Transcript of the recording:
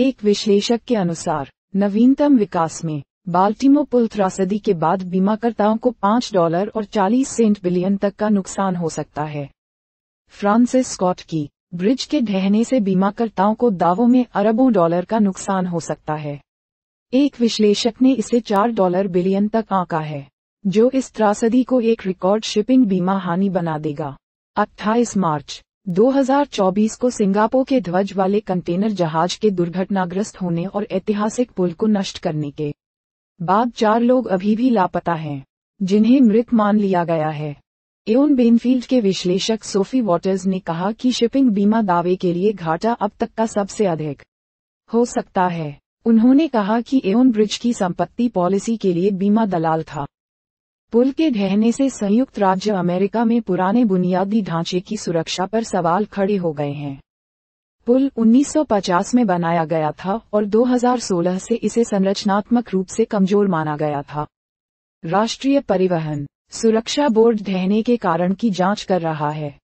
एक विश्लेषक के अनुसार नवीनतम विकास में बाल्टीमो पुल त्रासदी के बाद बीमाकर्ताओं को पाँच डॉलर और चालीस सेंट बिलियन तक का नुकसान हो सकता है फ्रांसिस स्कॉट की ब्रिज के ढहने से बीमाकर्ताओं को दावों में अरबों डॉलर का नुकसान हो सकता है एक विश्लेषक ने इसे चार डॉलर बिलियन तक आंका है जो इस त्रासदी को एक रिकॉर्ड शिपिंग बीमा हानि बना देगा अट्ठाईस मार्च 2024 को सिंगापुर के ध्वज वाले कंटेनर जहाज के दुर्घटनाग्रस्त होने और ऐतिहासिक पुल को नष्ट करने के बाद चार लोग अभी भी लापता हैं जिन्हें मृत मान लिया गया है एओन बेनफील्ड के विश्लेषक सोफी वॉटर्स ने कहा कि शिपिंग बीमा दावे के लिए घाटा अब तक का सबसे अधिक हो सकता है उन्होंने कहा कि एओन ब्रिज की संपत्ति पॉलिसी के लिए बीमा दलाल था पुल के ढहने से संयुक्त राज्य अमेरिका में पुराने बुनियादी ढांचे की सुरक्षा पर सवाल खड़े हो गए हैं पुल 1950 में बनाया गया था और 2016 से इसे संरचनात्मक रूप से कमजोर माना गया था राष्ट्रीय परिवहन सुरक्षा बोर्ड ढहने के कारण की जांच कर रहा है